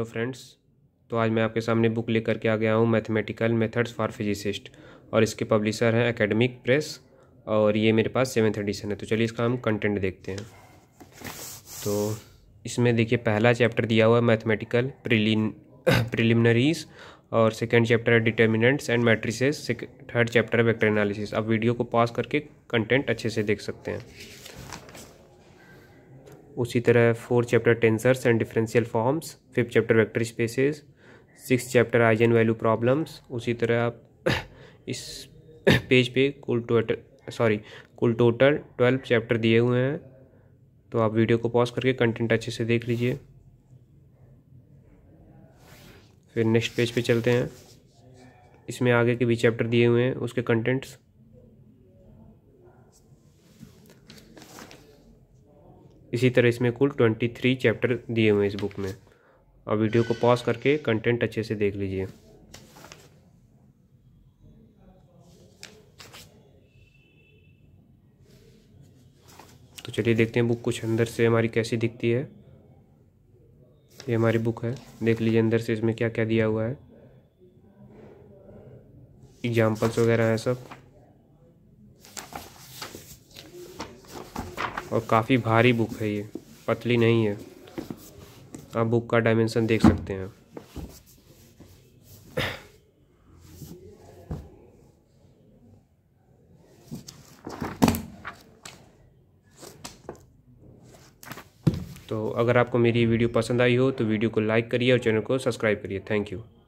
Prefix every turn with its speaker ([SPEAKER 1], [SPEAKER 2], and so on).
[SPEAKER 1] hello friends तो आज मैं आपके सामने बुक लेकर के आ गया हूँ मैथमेटिकल मेथड्स फॉर फिजिसिस्ट और इसके पब्लिशर हैं एकेडमिक प्रेस और ये मेरे पास सेवन्थ एडिशन है तो चलिए इसका हम कंटेंट देखते हैं तो इसमें देखिए पहला चैप्टर दिया हुआ है मैथमेटिकल प्रिलिमिनरीज और सेकेंड चैप्टर है determinants and matrices third chapter है वेक्टर एनालिसिस आप वीडियो को पॉज करके कंटेंट अच्छे से देख सकते हैं उसी तरह fourth chapter tensors and differential forms fifth chapter vector spaces six chapter eigen value problems उसी तरह आप इस पेज पे कुल टोटल सॉरी कुल टोटल ट्वेल्व चैप्टर दिए हुए हैं तो आप वीडियो को पॉज करके कंटेंट अच्छे से देख लीजिए फिर नेक्स्ट पेज पे चलते हैं इसमें आगे के भी चैप्टर दिए हुए हैं उसके कंटेंट्स इसी तरह इसमें कुल ट्वेंटी थ्री चैप्टर दिए हुए हैं इस बुक में और वीडियो को पॉज करके कंटेंट अच्छे से देख लीजिए तो चलिए देखते हैं बुक कुछ अंदर से हमारी कैसी दिखती है ये हमारी बुक है देख लीजिए अंदर से इसमें क्या क्या दिया हुआ है एग्जाम्पल्स वगैरह हैं सब और काफ़ी भारी बुक है ये पतली नहीं है आप बुक का डायमेंशन देख सकते हैं तो अगर आपको मेरी वीडियो पसंद आई हो तो वीडियो को लाइक करिए और चैनल को सब्सक्राइब करिए थैंक यू